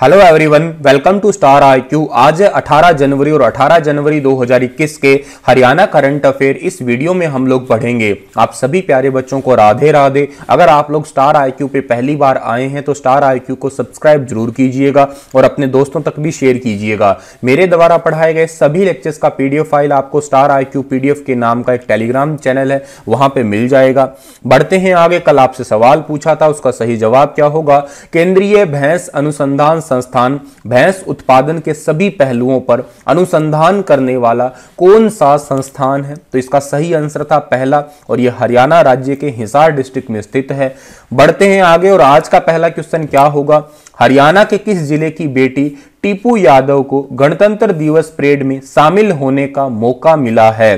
hello everyone welcome to star I Q आज 18 जनवरी और 18 जनवरी 2021 के हरियाणा करंट अफेयर इस वीडियो में हम लोग पढ़ेंगे आप सभी प्यारे बच्चों को राधे राधे अगर आप लोग स्टार आई क्यू पे पहली बार आए हैं तो स्टार आई क्यू को सब्सक्राइब जरूर कीजिएगा और अपने दोस्तों तक भी शेयर कीजिएगा मेरे द्वारा पढ़ाए गए सभी लेक्चर्स का पी फाइल आपको स्टार आई क्यू के नाम का एक टेलीग्राम चैनल है वहाँ पर मिल जाएगा बढ़ते हैं आगे कल आपसे सवाल पूछा था उसका सही जवाब क्या होगा केंद्रीय भैंस अनुसंधान संस्थान भैंस उत्पादन के सभी पहलुओं पर अनुसंधान करने वाला कौन सा संस्थान है तो इसका सही आंसर था पहला और यह हरियाणा राज्य के हिसार डिस्ट्रिक्ट में स्थित है बढ़ते हैं आगे और आज का पहला क्वेश्चन क्या होगा हरियाणा के किस जिले की बेटी टीपू यादव को गणतंत्र दिवस परेड में शामिल होने का मौका मिला है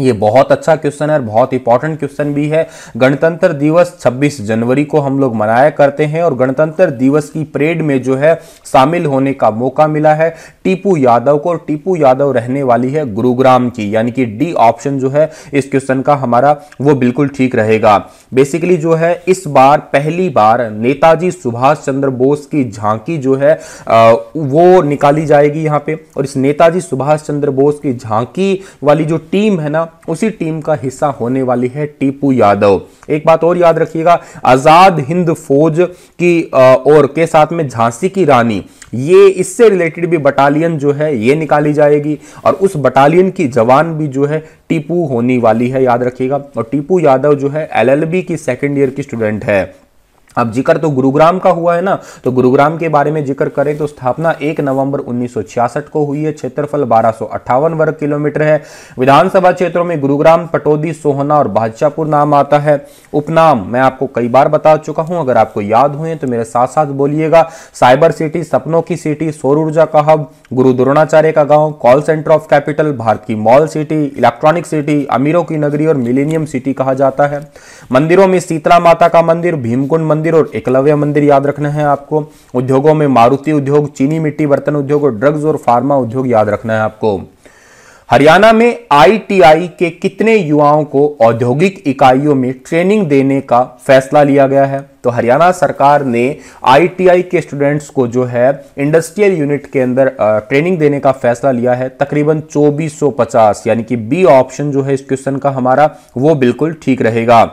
ये बहुत अच्छा क्वेश्चन है और बहुत इंपॉर्टेंट क्वेश्चन भी है गणतंत्र दिवस 26 जनवरी को हम लोग मनाया करते हैं और गणतंत्र दिवस की परेड में जो है शामिल होने का मौका मिला है टीपू यादव को टीपू यादव रहने वाली है गुरुग्राम की यानी कि डी ऑप्शन जो है इस क्वेश्चन का हमारा वो बिल्कुल ठीक रहेगा बेसिकली जो है इस बार पहली बार नेताजी सुभाष चंद्र बोस की झांकी जो है वो निकाली जाएगी यहाँ पे और इस नेताजी सुभाष चंद्र बोस की झांकी वाली जो टीम है ना सेना उसी टीम का हिस्सा होने वाली है टीपू यादव एक बात और याद रखिएगा आजाद हिंद फौज की और के साथ में झांसी की रानी ये इससे रिलेटेड भी बटालियन जो है ये निकाली जाएगी और उस बटालियन की जवान भी जो है टीपू होने वाली है याद रखिएगा और टीपू यादव जो है एलएलबी की सेकेंड ईयर की स्टूडेंट है अब जिक्र तो गुरुग्राम का हुआ है ना तो गुरुग्राम के बारे में जिक्र करें तो स्थापना 1 नवंबर 1966 को हुई है क्षेत्रफल बारह वर्ग किलोमीटर है विधानसभा क्षेत्रों में गुरुग्राम पटोदी सोहना और बादशाहपुर नाम आता है उपनाम मैं आपको कई बार बता चुका हूं अगर आपको याद हुए तो मेरे साथ साथ बोलिएगा साइबर सिटी सपनों की सिटी सौर ऊर्जा का हब गुरु द्रोणाचार्य का गाँव call centre of capital Bharat की मॉल सिटी इलेक्ट्रॉनिक सिटी अमीरों की नगरी और मिलेनियम सिटी कहा जाता है मंदिरों में शीतला माता का मंदिर भीमकुंड मंदिर मंदिर और एकलव्य मंदिर याद रखना है आपको उद्योगों में मारुति उद्योग चीनी मिट्टी बर्तन उद्योग और ड्रग्स और फार्मा उद्योग याद रखना है आपको हरियाणा में आईटीआई के कितने युवाओं को औद्योगिक इकाइयों में ट्रेनिंग देने का फैसला लिया गया है तो हरियाणा सरकार ने आईटीआई के स्टूडेंट्स को जो है इंडस्ट्रियल यूनिट के अंदर ट्रेनिंग देने का फैसला लिया है तकरीबन 2450 यानी कि बी ऑप्शन जो है इस क्वेश्चन का हमारा वो बिल्कुल ठीक रहेगा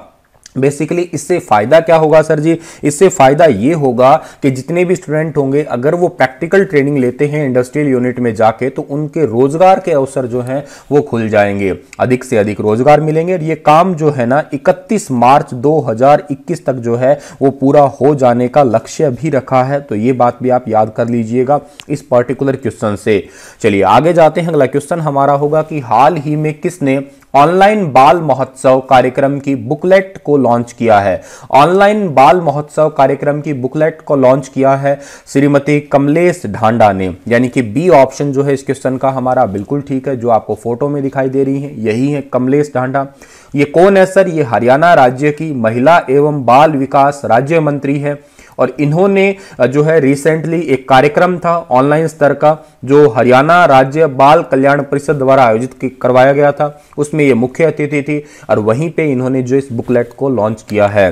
बेसिकली इससे फ़ायदा क्या होगा सर जी इससे फ़ायदा ये होगा कि जितने भी स्टूडेंट होंगे अगर वो प्रैक्टिकल ट्रेनिंग लेते हैं इंडस्ट्रियल यूनिट में जाके तो उनके रोज़गार के अवसर जो हैं वो खुल जाएंगे अधिक से अधिक रोज़गार मिलेंगे और ये काम जो है ना 31 मार्च 2021 तक जो है वो पूरा हो जाने का लक्ष्य भी रखा है तो ये बात भी आप याद कर लीजिएगा इस पर्टिकुलर क्वेश्चन से चलिए आगे जाते हैं अगला क्वेश्चन हमारा होगा कि हाल ही में किसने ऑनलाइन बाल महोत्सव कार्यक्रम की बुकलेट को लॉन्च किया है ऑनलाइन बाल महोत्सव कार्यक्रम की बुकलेट को लॉन्च किया है श्रीमती कमलेश ढांडा ने यानी कि बी ऑप्शन जो है इस क्वेश्चन का हमारा बिल्कुल ठीक है जो आपको फोटो में दिखाई दे रही है यही है कमलेश ढांडा ये कौन है सर ये हरियाणा राज्य की महिला एवं बाल विकास राज्य मंत्री है और इन्होंने जो है रिसेंटली एक कार्यक्रम था ऑनलाइन स्तर का जो हरियाणा राज्य बाल कल्याण परिषद द्वारा आयोजित करवाया गया था उसमें ये मुख्य अतिथि थी और वहीं पे इन्होंने जो इस बुकलेट को लॉन्च किया है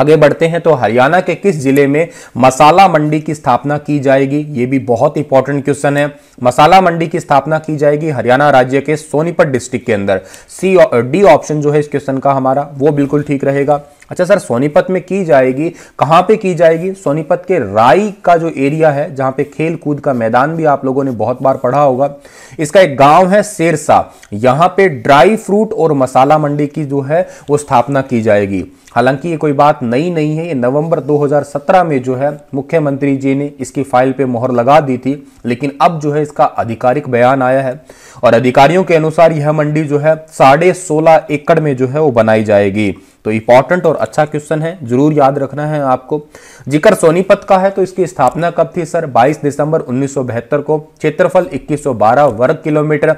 आगे बढ़ते हैं तो हरियाणा के किस जिले में मसाला मंडी की स्थापना की जाएगी ये भी बहुत इंपॉर्टेंट क्वेश्चन है मसाला मंडी की स्थापना की जाएगी हरियाणा राज्य के सोनीपत डिस्ट्रिक्ट के अंदर सी डी ऑप्शन जो है इस क्वेश्चन का हमारा वो बिल्कुल ठीक रहेगा अच्छा सर सोनीपत में की जाएगी कहाँ पे की जाएगी सोनीपत के राई का जो एरिया है जहाँ पे खेल कूद का मैदान भी आप लोगों ने बहुत बार पढ़ा होगा इसका एक गांव है सेरसा यहाँ पे ड्राई फ्रूट और मसाला मंडी की जो है वो स्थापना की जाएगी हालांकि ये कोई बात नई नहीं है ये नवंबर 2017 में जो है मुख्यमंत्री जी ने इसकी फाइल पे मोहर लगा दी थी लेकिन अब जो है इसका आधिकारिक बयान आया है और अधिकारियों के अनुसार यह मंडी जो है साढ़े सोलह एकड़ में जो है वो बनाई जाएगी तो इंपॉर्टेंट और अच्छा क्वेश्चन है जरूर याद रखना है आपको जिक्र सोनीपत का है तो इसकी स्थापना कब थी सर 22 दिसंबर उन्नीस को क्षेत्रफल 2112 वर्ग किलोमीटर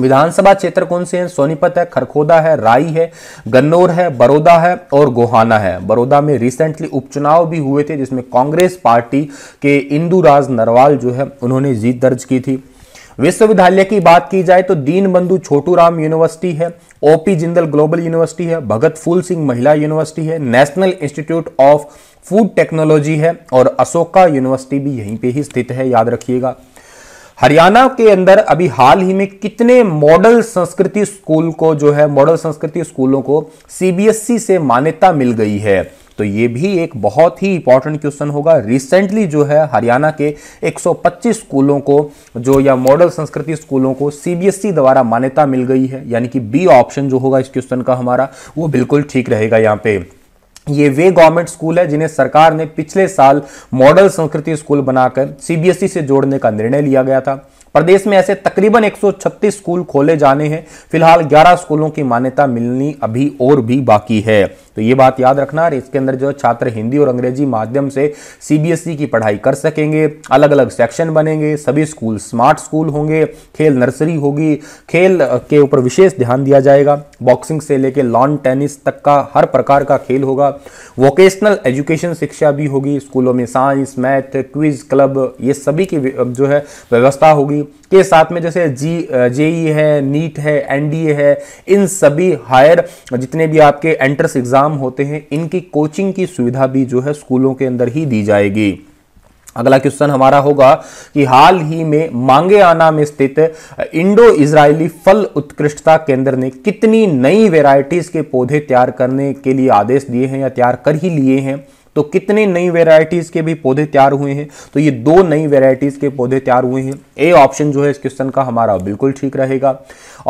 विधानसभा क्षेत्र कौन से हैं सोनीपत है खरखोदा है राई है गन्नौर है बड़ौदा है और गोहाना है बड़ौदा में रिसेंटली उपचुनाव भी हुए थे जिसमें कांग्रेस पार्टी के इंदुराज नरवाल जो है उन्होंने जीत दर्ज की थी विश्वविद्यालय की बात की जाए तो दीनबंधु छोटू राम यूनिवर्सिटी है ओपी जिंदल ग्लोबल यूनिवर्सिटी है भगत फूल सिंह महिला यूनिवर्सिटी है national institute of food technology है और अशोका यूनिवर्सिटी भी यहीं पे ही स्थित है याद रखिएगा हरियाणा के अंदर अभी हाल ही में कितने मॉडल संस्कृति स्कूल को जो है मॉडल संस्कृति स्कूलों को सीबीएसई e से मान्यता मिल गई है तो ये भी एक बहुत ही इंपॉर्टेंट क्वेश्चन होगा रिसेंटली जो है हरियाणा के 125 स्कूलों को जो या मॉडल संस्कृति स्कूलों को सीबीएसई e द्वारा मान्यता मिल गई है यानी कि बी ऑप्शन जो होगा इस क्वेश्चन का हमारा वो बिल्कुल ठीक रहेगा यहाँ पे ये वे गवर्नमेंट स्कूल है जिन्हें सरकार ने पिछले साल मॉडल संस्कृति स्कूल बनाकर सीबीएसई e से जोड़ने का निर्णय लिया गया था प्रदेश में ऐसे तकरीबन 136 स्कूल खोले जाने हैं फिलहाल 11 स्कूलों की मान्यता मिलनी अभी और भी बाकी है तो ये बात याद रखना है इसके अंदर जो छात्र हिंदी और अंग्रेजी माध्यम से सीबीएसई e की पढ़ाई कर सकेंगे अलग अलग सेक्शन बनेंगे सभी स्कूल स्मार्ट स्कूल होंगे खेल नर्सरी होगी खेल के ऊपर विशेष ध्यान दिया जाएगा बॉक्सिंग से लेकर लॉन टेनिस तक का हर प्रकार का खेल होगा वोकेशनल एजुकेशन शिक्षा भी होगी स्कूलों में साइंस मैथ क्विज क्लब ये सभी की जो है व्यवस्था होगी के साथ में जैसे जी जेई e है नीट है एनडीए है इन सभी हायर जितने भी आपके एंट्रेंस एग्जाम प्रोग्राम होते हैं इनकी कोचिंग की सुविधा भी जो है स्कूलों के अंदर ही दी जाएगी अगला क्वेश्चन हमारा होगा कि हाल ही में मांगे आना में स्थित इंडो इजरायली फल उत्कृष्टता केंद्र ने कितनी नई वेराइटीज के पौधे तैयार करने के लिए आदेश दिए हैं या तैयार कर ही लिए हैं तो कितने नई वेराइटीज़ के भी पौधे तैयार हुए हैं तो ये दो नई वेराइटीज़ के पौधे तैयार हुए हैं ए ऑप्शन जो है इस क्वेश्चन का हमारा बिल्कुल ठीक रहेगा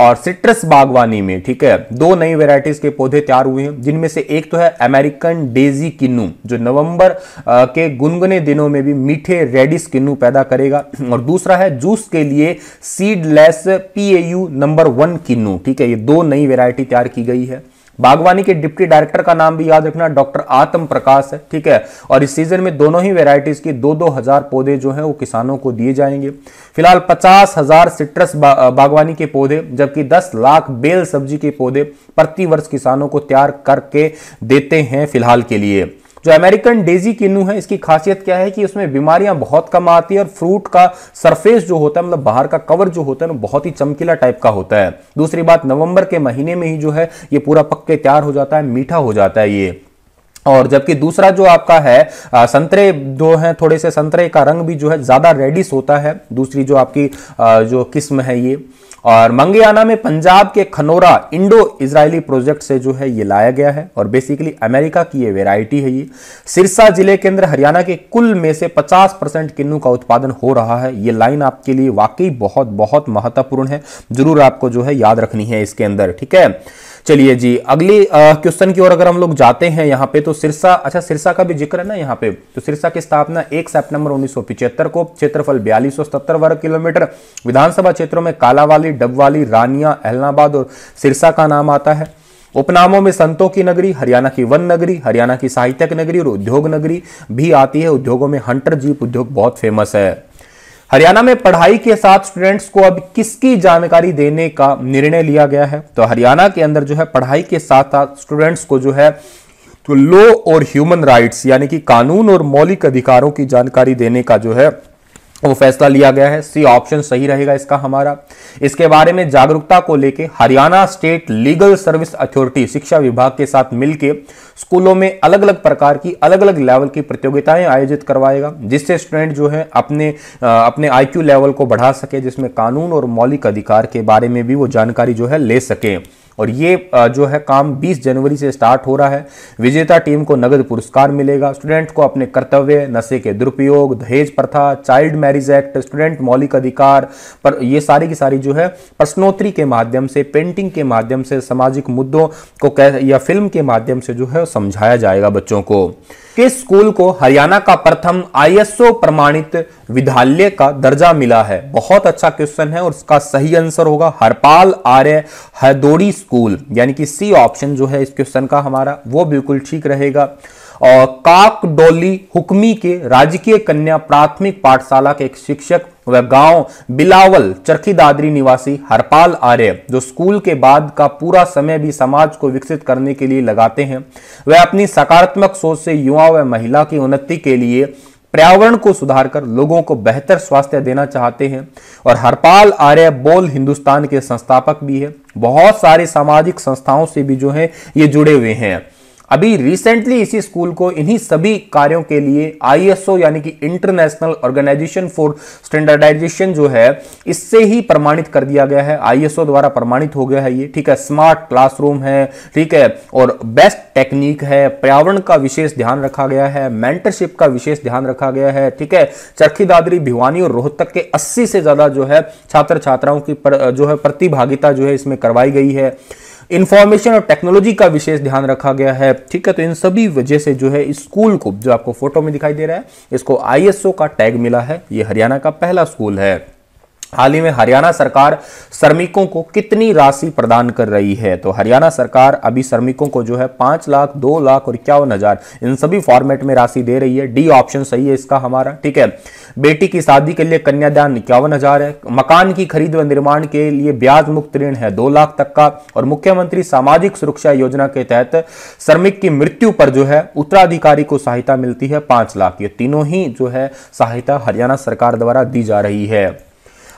और सिट्रस बागवानी में ठीक है दो नई वेराइटीज़ के पौधे तैयार हुए हैं जिनमें से एक तो है अमेरिकन डेजी किन्नू जो नवंबर के गुनगुने दिनों में भी मीठे रेडिस किन्नू पैदा करेगा और दूसरा है जूस के लिए seedless P number one kinnow ठीक है ये दो नई वेरायटी तैयार की गई है बागवानी के डिप्टी डायरेक्टर का नाम भी याद रखना डॉक्टर आत्म प्रकाश है ठीक है और इस सीजन में दोनों ही वेराइटीज के दो दो हजार पौधे जो हैं वो किसानों को दिए जाएंगे फिलहाल पचास हजार सिट्रस बा, बागवानी के पौधे जबकि दस लाख बेल सब्जी के पौधे प्रति वर्ष किसानों को तैयार करके देते हैं फिलहाल के लिए जो अमेरिकन डेजी किन्नू है इसकी खासियत क्या है कि उसमें बीमारियां बहुत कम आती है और फ्रूट का सरफेस जो होता है मतलब बाहर का कवर जो होता है ना बहुत ही चमकीला टाइप का होता है दूसरी बात नवंबर के महीने में ही जो है ये पूरा पक के तैयार हो जाता है मीठा हो जाता है ये और जबकि दूसरा जो आपका है आ, संतरे जो है थोड़े से संतरे का रंग भी जो है ज़्यादा रेडिस होता है दूसरी जो आपकी आ, जो किस्म है ये और मंगियाना में पंजाब के खनोरा इंडो इजरायली प्रोजेक्ट से जो है ये लाया गया है और बेसिकली अमेरिका की ये वेराइटी है ये सिरसा जिले के अंदर हरियाणा के कुल में से 50 परसेंट किन्नू का उत्पादन हो रहा है ये लाइन आपके लिए वाकई बहुत बहुत महत्वपूर्ण है जरूर आपको जो है याद रखनी है इसके अंदर ठीक है चलिए जी अगली क्वेश्चन की ओर अगर हम लोग जाते हैं यहाँ पे तो सिरसा अच्छा सिरसा का भी जिक्र है ना यहाँ पे तो सिरसा की स्थापना एक सेप्टेम्बर उन्नीस को क्षेत्रफल बयालीस वर्ग किलोमीटर विधानसभा क्षेत्रों में कालावाली डबवाली रानिया एहलाबाद और सिरसा का नाम आता है उपनामों में संतों की नगरी हरियाणा की वन नगरी हरियाणा की साहित्यक नगरी और उद्योग नगरी भी आती है उद्योगों में हंटर जीप उद्योग बहुत फेमस है हरियाणा में पढ़ाई के साथ स्टूडेंट्स को अब किसकी जानकारी देने का निर्णय लिया गया है तो हरियाणा के अंदर जो है पढ़ाई के साथ साथ स्टूडेंट्स को जो है तो लॉ और ह्यूमन राइट्स यानी कि कानून और मौलिक अधिकारों की जानकारी देने का जो है वो फैसला लिया गया है सी ऑप्शन सही रहेगा इसका हमारा इसके बारे में जागरूकता को लेके Haryana state legal service authority शिक्षा विभाग के साथ मिलकर स्कूलों में अलग अलग प्रकार की अलग अलग लेवल की प्रतियोगिताएं आयोजित करवाएगा जिससे स्टूडेंट जो है अपने अपने आईक्यू लेवल को बढ़ा सके जिसमें कानून और मौलिक अधिकार के बारे में भी वो जानकारी जो है ले सकें और ये जो है काम 20 जनवरी से स्टार्ट हो रहा है विजेता टीम को नगद पुरस्कार मिलेगा स्टूडेंट को अपने कर्तव्य नशे के दुरुपयोग दहेज प्रथा चाइल्ड मैरिज एक्ट स्टूडेंट मौलिक अधिकार पर ये सारी की सारी जो है प्रश्नोत्तरी के माध्यम से पेंटिंग के माध्यम से सामाजिक मुद्दों को कह या फिल्म के माध्यम से जो है समझाया जाएगा बच्चों को किस स्कूल को हरियाणा का प्रथम आईएसओ प्रमाणित विद्यालय का दर्जा मिला है बहुत अच्छा क्वेश्चन है और इसका सही आंसर होगा हरपाल आर्य हरदोड़ी स्कूल यानी कि सी ऑप्शन जो है इस क्वेश्चन का हमारा वो बिल्कुल ठीक रहेगा काक डोली हुक्मी के राजकीय कन्या प्राथमिक पाठशाला के एक शिक्षक व गांव बिलावल चरखी दादरी निवासी हरपाल आर्य जो स्कूल के बाद का पूरा समय भी समाज को विकसित करने के लिए लगाते हैं वह अपनी सकारात्मक सोच से युवा व महिला की उन्नति के लिए पर्यावरण को सुधारकर लोगों को बेहतर स्वास्थ्य देना चाहते हैं और हरपाल आर्य बोल हिंदुस्तान के संस्थापक भी है बहुत सारे सामाजिक संस्थाओं से भी जो है ये जुड़े हुए हैं अभी रिसेंटली इसी स्कूल को इन्हीं सभी कार्यों के लिए आईएसओ यानी कि इंटरनेशनल ऑर्गेनाइजेशन फॉर स्टैंडर्डाइजेशन जो है इससे ही प्रमाणित कर दिया गया है आईएसओ द्वारा प्रमाणित हो गया है ये ठीक है स्मार्ट क्लासरूम है ठीक है और बेस्ट टेक्निक है पर्यावरण का विशेष ध्यान रखा गया है मेंटरशिप का विशेष ध्यान रखा गया है ठीक है चरखी दादरी भिवानी और रोहतक के अस्सी से ज्यादा जो है छात्र छात्राओं की जो है प्रतिभागिता जो है इसमें करवाई गई है इंफॉर्मेशन और टेक्नोलॉजी का विशेष ध्यान रखा गया है ठीक है तो इन सभी वजह से जो है स्कूल को जो आपको फोटो में दिखाई दे रहा है इसको आईएसओ का टैग मिला है ये हरियाणा का पहला स्कूल है हाल ही में हरियाणा सरकार श्रमिकों को कितनी राशि प्रदान कर रही है तो हरियाणा सरकार अभी श्रमिकों को जो है पांच लाख दो लाख और इक्यावन हजार इन सभी फॉर्मेट में राशि दे रही है डी ऑप्शन सही है इसका हमारा ठीक है बेटी की शादी के लिए कन्यादान इक्यावन हजार है मकान की खरीद व निर्माण के लिए ब्याज मुक्त ऋण है दो लाख तक का और मुख्यमंत्री सामाजिक सुरक्षा योजना के तहत श्रमिक की मृत्यु पर जो है उत्तराधिकारी को सहायता मिलती है पांच लाख ये तीनों ही जो है सहायता हरियाणा सरकार द्वारा दी जा रही है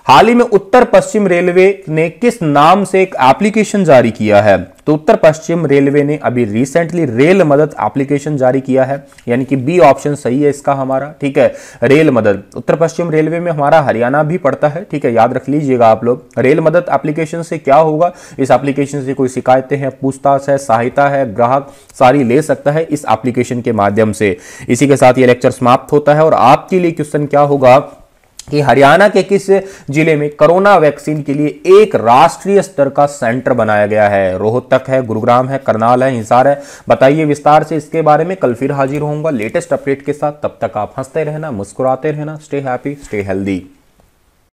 हाल ही में उत्तर पश्चिम रेलवे ने किस नाम से एक एप्लीकेशन जारी किया है तो उत्तर पश्चिम रेलवे ने अभी रिसेंटली रेल मदद एप्लीकेशन जारी किया है यानी कि बी ऑप्शन सही है इसका हमारा ठीक है रेल मदद उत्तर पश्चिम रेलवे में हमारा हरियाणा भी पड़ता है ठीक है याद रख लीजिएगा आप लोग रेल मदद एप्लीकेशन से क्या होगा इस एप्लीकेशन से कोई शिकायतें हैं पूछताछ है सहायता है ग्राहक सारी ले सकता है इस एप्लीकेशन के माध्यम से इसी के साथ ये लेक्चर समाप्त होता है और आपके लिए क्वेश्चन क्या होगा कि हरियाणा के किस जिले में कोरोना वैक्सीन के लिए एक राष्ट्रीय स्तर का सेंटर बनाया गया है रोहतक है गुरुग्राम है करनाल है हिसार है बताइए विस्तार से इसके बारे में कल फिर हाजिर होऊंगा लेटेस्ट अपडेट के साथ तब तक आप हंसते रहना मुस्कुराते रहना स्टे हैप्पी स्टे हेल्दी